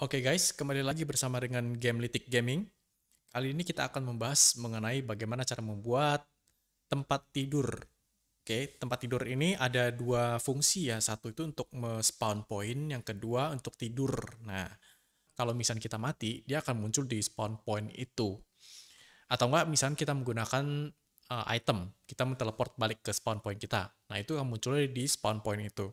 Oke okay guys, kembali lagi bersama dengan Game Litik Gaming. Kali ini kita akan membahas mengenai bagaimana cara membuat tempat tidur. Oke, okay, tempat tidur ini ada dua fungsi ya. Satu itu untuk spawn point, yang kedua untuk tidur. Nah, kalau misalnya kita mati, dia akan muncul di spawn point itu. Atau enggak, misalnya kita menggunakan uh, item, kita menteleport balik ke spawn point kita. Nah, itu akan muncul di spawn point itu.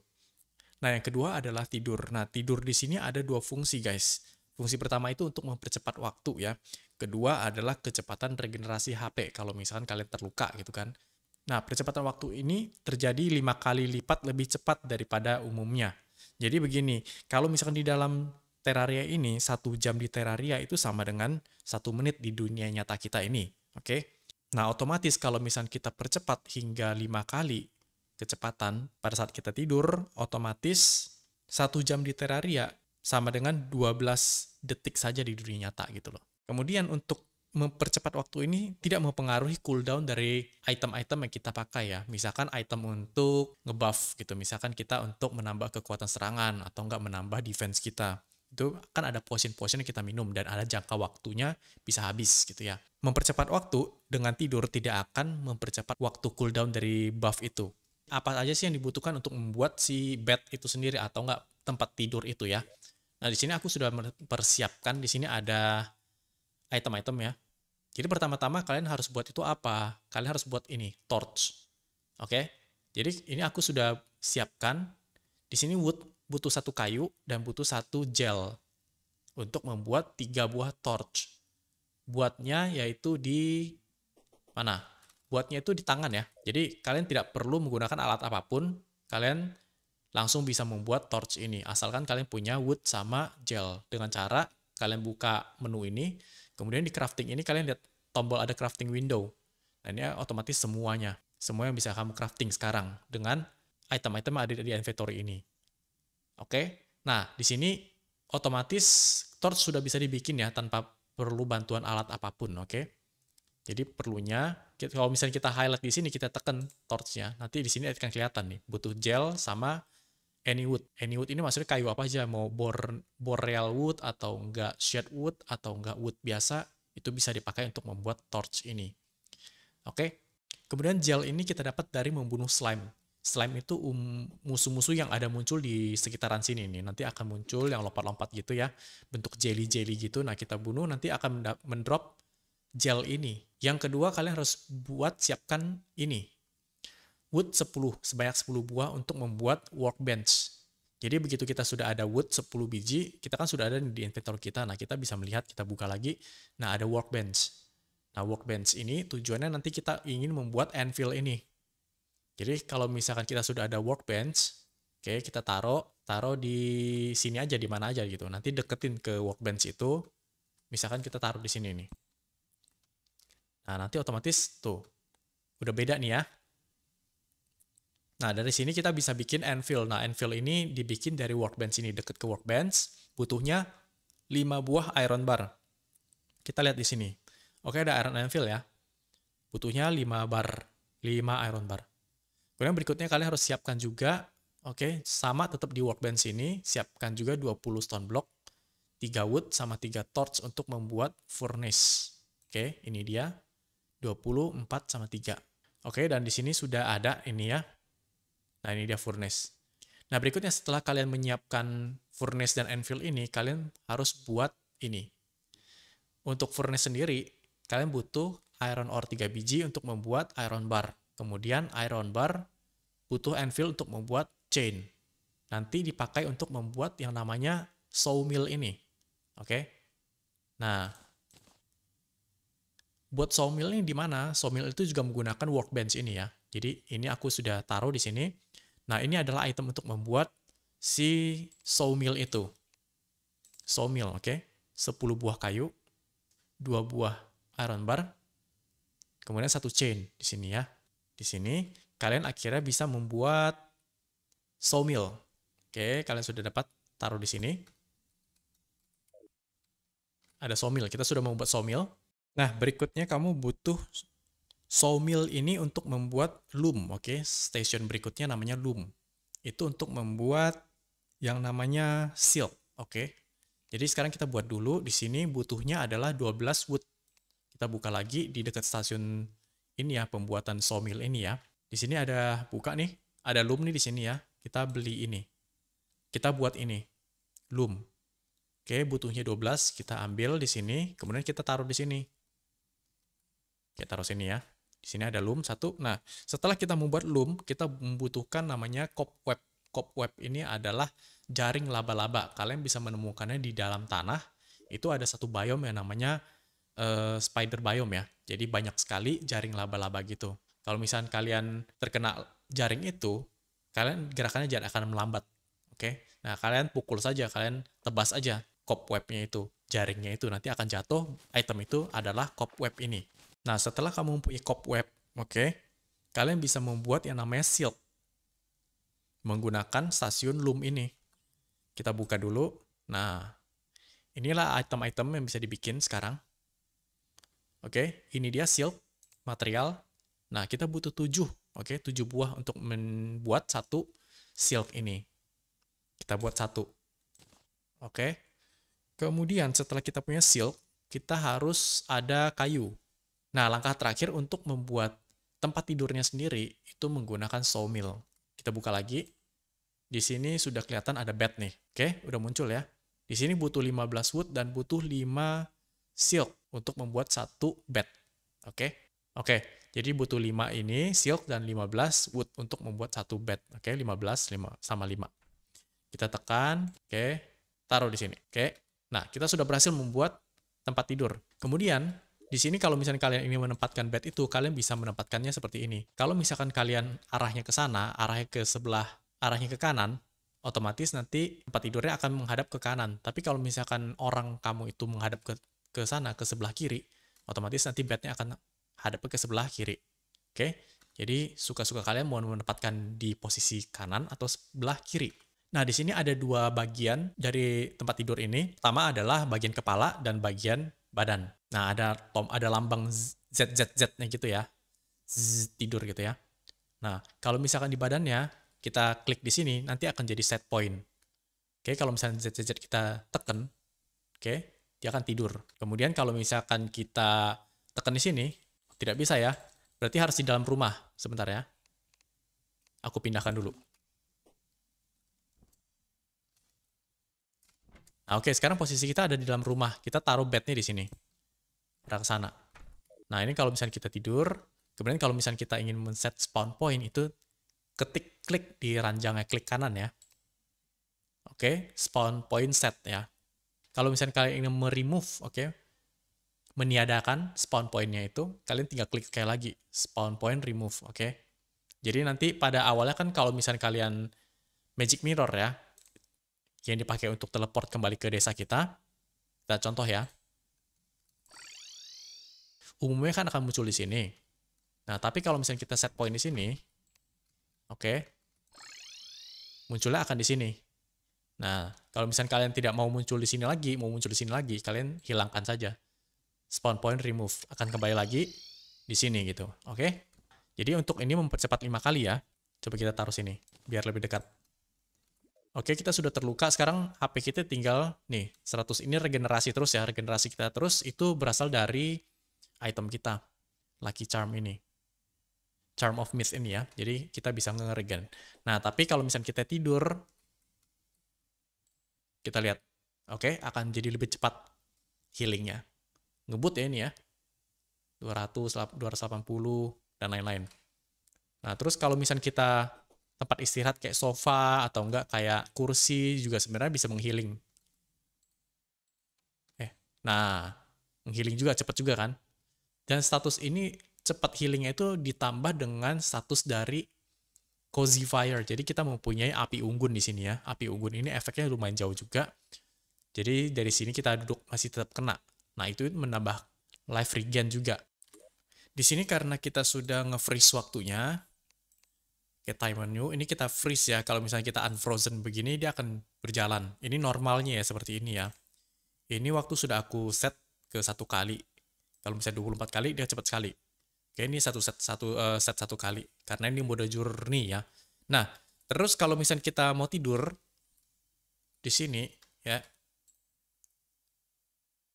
Nah, yang kedua adalah tidur. Nah, tidur di sini ada dua fungsi, guys. Fungsi pertama itu untuk mempercepat waktu ya. Kedua adalah kecepatan regenerasi HP kalau misalkan kalian terluka gitu kan. Nah, percepatan waktu ini terjadi lima kali lipat lebih cepat daripada umumnya. Jadi begini, kalau misalkan di dalam teraria ini, satu jam di teraria itu sama dengan satu menit di dunia nyata kita ini. Oke? Okay? Nah, otomatis kalau misalkan kita percepat hingga lima kali kecepatan pada saat kita tidur, otomatis satu jam di teraria sama dengan 12 detik saja di dunia nyata gitu loh. Kemudian untuk mempercepat waktu ini tidak mempengaruhi cooldown dari item-item yang kita pakai ya. Misalkan item untuk ngebuff gitu, misalkan kita untuk menambah kekuatan serangan atau enggak menambah defense kita. Itu kan ada potion-potion yang kita minum dan ada jangka waktunya bisa habis gitu ya. Mempercepat waktu dengan tidur tidak akan mempercepat waktu cooldown dari buff itu apa aja sih yang dibutuhkan untuk membuat si bed itu sendiri atau enggak tempat tidur itu ya. Nah, di sini aku sudah persiapkan di sini ada item-item ya. Jadi pertama-tama kalian harus buat itu apa? Kalian harus buat ini, torch. Oke. Okay? Jadi ini aku sudah siapkan. Di sini wood butuh satu kayu dan butuh satu gel untuk membuat tiga buah torch. Buatnya yaitu di mana? buatnya itu di tangan ya. Jadi kalian tidak perlu menggunakan alat apapun, kalian langsung bisa membuat torch ini asalkan kalian punya wood sama gel. Dengan cara kalian buka menu ini, kemudian di crafting ini kalian lihat tombol ada crafting window. Dan nah, ini otomatis semuanya, semua yang bisa kamu crafting sekarang dengan item-item yang ada di inventory ini. Oke. Nah, di sini otomatis torch sudah bisa dibikin ya tanpa perlu bantuan alat apapun, oke? Jadi perlunya kalau misalnya kita highlight di sini kita tekan torchnya nanti di sini akan kelihatan nih butuh gel sama any wood any wood ini maksudnya kayu apa aja mau bor boreal wood atau enggak shed wood atau enggak wood biasa itu bisa dipakai untuk membuat torch ini oke okay? kemudian gel ini kita dapat dari membunuh slime slime itu um, musuh-musuh um, yang ada muncul di sekitaran sini nih. Nanti akan muncul yang lompat-lompat gitu ya, bentuk jelly-jelly gitu. Nah, kita bunuh nanti akan mendrop gel ini. Yang kedua, kalian harus buat siapkan ini. Wood 10, sebanyak 10 buah untuk membuat workbench. Jadi begitu kita sudah ada wood 10 biji, kita kan sudah ada di inventor kita. Nah, kita bisa melihat, kita buka lagi. Nah, ada workbench. Nah, workbench ini tujuannya nanti kita ingin membuat anvil ini. Jadi kalau misalkan kita sudah ada workbench, oke, okay, kita taruh taruh di sini aja di mana aja gitu. Nanti deketin ke workbench itu. Misalkan kita taruh di sini nih. Nah, nanti otomatis tuh, udah beda nih ya. Nah, dari sini kita bisa bikin anvil. Nah, anvil ini dibikin dari workbench ini, dekat ke workbench. Butuhnya 5 buah iron bar. Kita lihat di sini. Oke, ada iron anvil ya. Butuhnya 5 bar, 5 iron bar. Kemudian berikutnya kalian harus siapkan juga, oke, sama tetap di workbench ini, siapkan juga 20 stone block, 3 wood, sama 3 torch untuk membuat furnace. Oke, ini dia. 24 sama 3. Oke, dan di sini sudah ada ini ya. Nah, ini dia furnace. Nah, berikutnya setelah kalian menyiapkan furnace dan anvil ini, kalian harus buat ini. Untuk furnace sendiri, kalian butuh iron ore 3 biji untuk membuat iron bar. Kemudian iron bar butuh anvil untuk membuat chain. Nanti dipakai untuk membuat yang namanya sawmill ini. Oke. Nah, buat sawmill ini di mana? Sawmill itu juga menggunakan workbench ini ya. Jadi ini aku sudah taruh di sini. Nah ini adalah item untuk membuat si sawmill itu. Sawmill, oke. Okay? 10 buah kayu, 2 buah iron bar, kemudian satu chain di sini ya. Di sini kalian akhirnya bisa membuat sawmill. Oke, okay, kalian sudah dapat taruh di sini. Ada sawmill, kita sudah membuat sawmill. Nah, berikutnya kamu butuh sawmill ini untuk membuat loom, oke? Okay? Station berikutnya namanya loom. Itu untuk membuat yang namanya silk, oke? Okay? Jadi sekarang kita buat dulu di sini butuhnya adalah 12 wood. Kita buka lagi di dekat stasiun ini ya, pembuatan sawmill ini ya. Di sini ada buka nih, ada loom nih di sini ya. Kita beli ini. Kita buat ini. Loom. Oke, butuhnya 12, kita ambil di sini, kemudian kita taruh di sini. Kita taruh sini ya. Di sini ada loom satu. Nah, setelah kita membuat loom, kita membutuhkan namanya cobweb. Cobweb ini adalah jaring laba-laba. Kalian bisa menemukannya di dalam tanah. Itu ada satu biome yang namanya uh, spider biome ya. Jadi banyak sekali jaring laba-laba gitu. Kalau misalnya kalian terkena jaring itu, kalian gerakannya jangan akan melambat. Oke. Okay? Nah, kalian pukul saja, kalian tebas aja cobwebnya itu, jaringnya itu nanti akan jatuh. Item itu adalah cobweb ini. Nah, setelah kamu mempunyai cobweb, oke, okay, kalian bisa membuat yang namanya shield menggunakan stasiun loom ini. Kita buka dulu. Nah, inilah item-item yang bisa dibikin sekarang. Oke, okay, ini dia shield material. Nah, kita butuh tujuh oke, okay, 7 buah untuk membuat satu shield ini. Kita buat satu. Oke. Okay. Kemudian setelah kita punya silk, kita harus ada kayu. Nah, langkah terakhir untuk membuat tempat tidurnya sendiri itu menggunakan sawmill. Kita buka lagi. Di sini sudah kelihatan ada bed nih. Oke, udah muncul ya. Di sini butuh 15 wood dan butuh 5 silk untuk membuat satu bed. Oke. Oke, jadi butuh 5 ini silk dan 15 wood untuk membuat satu bed. Oke, 15 5 sama 5. Kita tekan, oke. Taruh di sini. Oke. Nah, kita sudah berhasil membuat tempat tidur. Kemudian di sini kalau misalnya kalian ingin menempatkan bed itu, kalian bisa menempatkannya seperti ini. Kalau misalkan kalian arahnya ke sana, arahnya ke sebelah, arahnya ke kanan, otomatis nanti tempat tidurnya akan menghadap ke kanan. Tapi kalau misalkan orang kamu itu menghadap ke ke sana, ke sebelah kiri, otomatis nanti bednya akan hadap ke sebelah kiri. Oke? Jadi suka-suka kalian mau menempatkan di posisi kanan atau sebelah kiri. Nah, di sini ada dua bagian dari tempat tidur ini. Pertama adalah bagian kepala dan bagian badan. Nah, ada tom ada lambang z z z nya gitu ya. z tidur gitu ya. Nah, kalau misalkan di badannya kita klik di sini nanti akan jadi set point. Oke, kalau z z z kita tekan, oke, dia akan tidur. Kemudian kalau misalkan kita tekan di sini, tidak bisa ya. Berarti harus di dalam rumah. Sebentar ya. Aku pindahkan dulu. Nah, oke, okay, sekarang posisi kita ada di dalam rumah. Kita taruh bednya di sini. ke sana. Nah, ini kalau misalnya kita tidur, kemudian kalau misalnya kita ingin men-set spawn point itu ketik klik di ranjangnya klik kanan ya. Oke, okay, spawn point set ya. Kalau misalnya kalian ingin meremove, oke, okay, meniadakan spawn pointnya itu, kalian tinggal klik sekali lagi spawn point remove, oke. Okay? Jadi nanti pada awalnya kan kalau misalnya kalian magic mirror ya, yang dipakai untuk teleport kembali ke desa kita. Kita contoh ya. Umumnya kan akan muncul di sini. Nah, tapi kalau misalnya kita set point di sini, oke, okay, munculnya akan di sini. Nah, kalau misalnya kalian tidak mau muncul di sini lagi, mau muncul di sini lagi, kalian hilangkan saja. Spawn point remove. Akan kembali lagi di sini gitu, oke? Okay? Jadi untuk ini mempercepat 5 kali ya. Coba kita taruh sini, biar lebih dekat. Oke, kita sudah terluka. Sekarang HP kita tinggal nih, 100 ini regenerasi terus ya. Regenerasi kita terus itu berasal dari item kita. Lucky Charm ini. Charm of Mist ini ya. Jadi kita bisa nge-regen. Nah, tapi kalau misalnya kita tidur, kita lihat. Oke, akan jadi lebih cepat healingnya. Ngebut ya ini ya. 200, 280, dan lain-lain. Nah, terus kalau misalnya kita tempat istirahat kayak sofa atau enggak kayak kursi juga sebenarnya bisa menghiling. Eh, nah, menghiling juga cepat juga kan? Dan status ini cepat healingnya itu ditambah dengan status dari cozy fire. Jadi kita mempunyai api unggun di sini ya. Api unggun ini efeknya lumayan jauh juga. Jadi dari sini kita duduk masih tetap kena. Nah itu menambah life regen juga. Di sini karena kita sudah nge-freeze waktunya, ke time menu ini kita freeze ya kalau misalnya kita unfrozen begini dia akan berjalan ini normalnya ya seperti ini ya ini waktu sudah aku set ke satu kali kalau misalnya 24 kali dia cepat sekali oke ini satu set satu uh, set satu kali karena ini mode journey ya nah terus kalau misalnya kita mau tidur di sini ya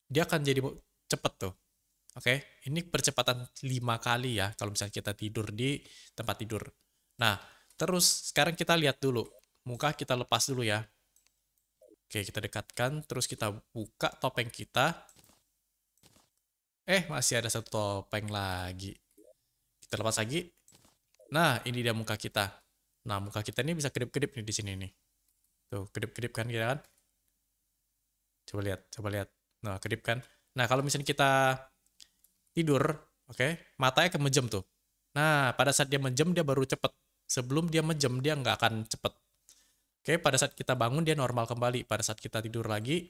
dia akan jadi cepet tuh oke ini percepatan lima kali ya kalau misalnya kita tidur di tempat tidur Nah, terus sekarang kita lihat dulu. Muka kita lepas dulu ya. Oke, kita dekatkan. Terus kita buka topeng kita. Eh, masih ada satu topeng lagi. Kita lepas lagi. Nah, ini dia muka kita. Nah, muka kita ini bisa kedip-kedip nih di sini nih. Tuh, kedip-kedip kan kita kan? Coba lihat, coba lihat. Nah, kedip kan? Nah, kalau misalnya kita tidur, oke, okay, matanya menjem tuh. Nah, pada saat dia menjem, dia baru cepet sebelum dia mejem dia nggak akan cepet oke pada saat kita bangun dia normal kembali pada saat kita tidur lagi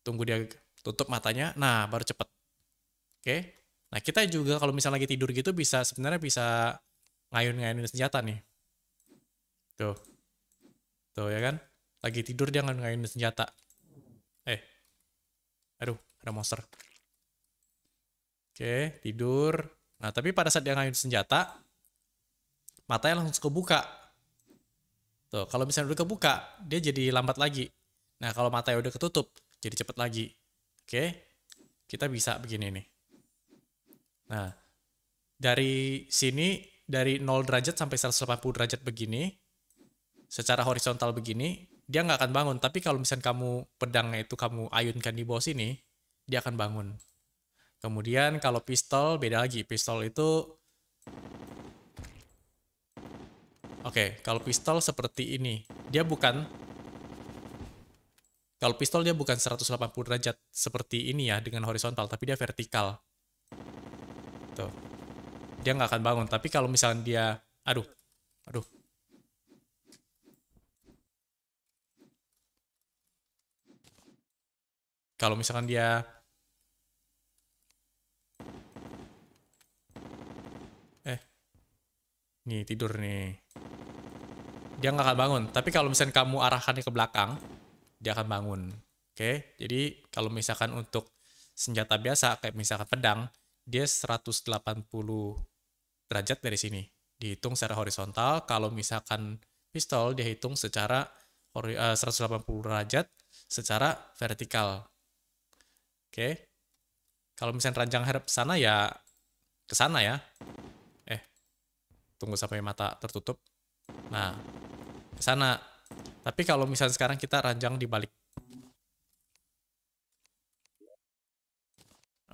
tunggu dia tutup matanya nah baru cepet oke nah kita juga kalau misalnya lagi tidur gitu bisa sebenarnya bisa ngayun-ngayunin senjata nih tuh tuh ya kan lagi tidur dia ngayun-ngayunin senjata eh aduh ada monster oke tidur nah tapi pada saat dia ngayun senjata matanya langsung kebuka. Tuh, kalau misalnya udah kebuka, dia jadi lambat lagi. Nah, kalau matanya udah ketutup, jadi cepat lagi. Oke, kita bisa begini nih. Nah, dari sini, dari 0 derajat sampai 180 derajat begini, secara horizontal begini, dia nggak akan bangun. Tapi kalau misalnya kamu pedangnya itu kamu ayunkan di bawah sini, dia akan bangun. Kemudian kalau pistol, beda lagi. Pistol itu Oke, okay, kalau pistol seperti ini. Dia bukan kalau pistol dia bukan 180 derajat seperti ini ya dengan horizontal, tapi dia vertikal. Tuh. Dia nggak akan bangun, tapi kalau misalnya dia aduh. Aduh. Kalau misalkan dia Eh. Nih tidur nih dia nggak akan bangun. Tapi kalau misalnya kamu arahkannya ke belakang, dia akan bangun. Oke, okay? jadi kalau misalkan untuk senjata biasa kayak misalkan pedang, dia 180 derajat dari sini. Dihitung secara horizontal, kalau misalkan pistol dia hitung secara 180 eh, derajat secara vertikal. Oke. Okay? Kalau misalnya ranjang harap sana ya ke sana ya. Eh. Tunggu sampai mata tertutup. Nah, sana. Tapi kalau misalnya sekarang kita ranjang di balik.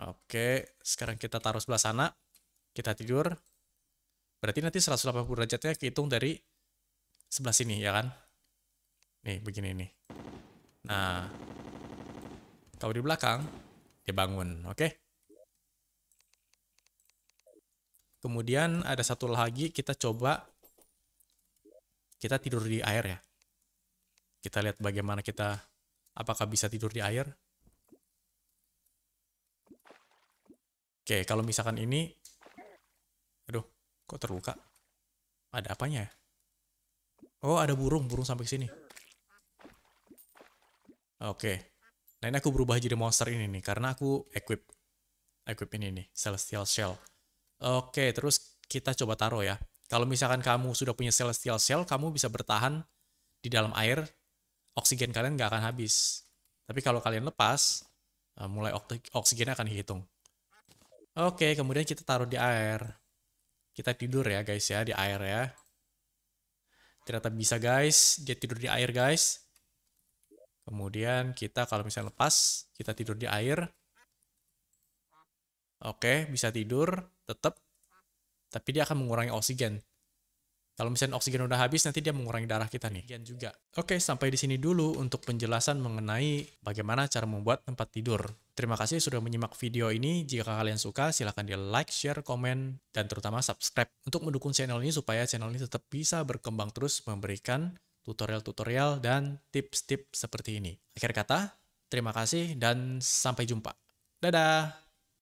Oke, sekarang kita taruh sebelah sana. Kita tidur. Berarti nanti 180 derajatnya kehitung dari sebelah sini, ya kan? Nih, begini nih. Nah, kalau di belakang, dia bangun, oke? Kemudian ada satu lagi, kita coba kita tidur di air ya. Kita lihat bagaimana kita apakah bisa tidur di air. Oke, kalau misalkan ini aduh, kok terluka? Ada apanya ya? Oh, ada burung, burung sampai sini. Oke. Nah, ini aku berubah jadi monster ini nih karena aku equip equip ini nih, Celestial Shell. Oke, terus kita coba taruh ya. Kalau misalkan kamu sudah punya celestial shell, kamu bisa bertahan di dalam air, oksigen kalian nggak akan habis. Tapi kalau kalian lepas, eh, mulai oksigen akan dihitung. Oke, kemudian kita taruh di air. Kita tidur ya guys ya, di air ya. Ternyata bisa guys, dia tidur di air guys. Kemudian kita kalau misalnya lepas, kita tidur di air. Oke, bisa tidur, tetap tapi dia akan mengurangi oksigen. Kalau misalnya oksigen udah habis, nanti dia mengurangi darah kita nih. Oksigen juga. Oke, sampai di sini dulu untuk penjelasan mengenai bagaimana cara membuat tempat tidur. Terima kasih sudah menyimak video ini. Jika kalian suka, silahkan di like, share, komen, dan terutama subscribe untuk mendukung channel ini supaya channel ini tetap bisa berkembang terus memberikan tutorial-tutorial dan tips-tips seperti ini. Akhir kata, terima kasih dan sampai jumpa. Dadah!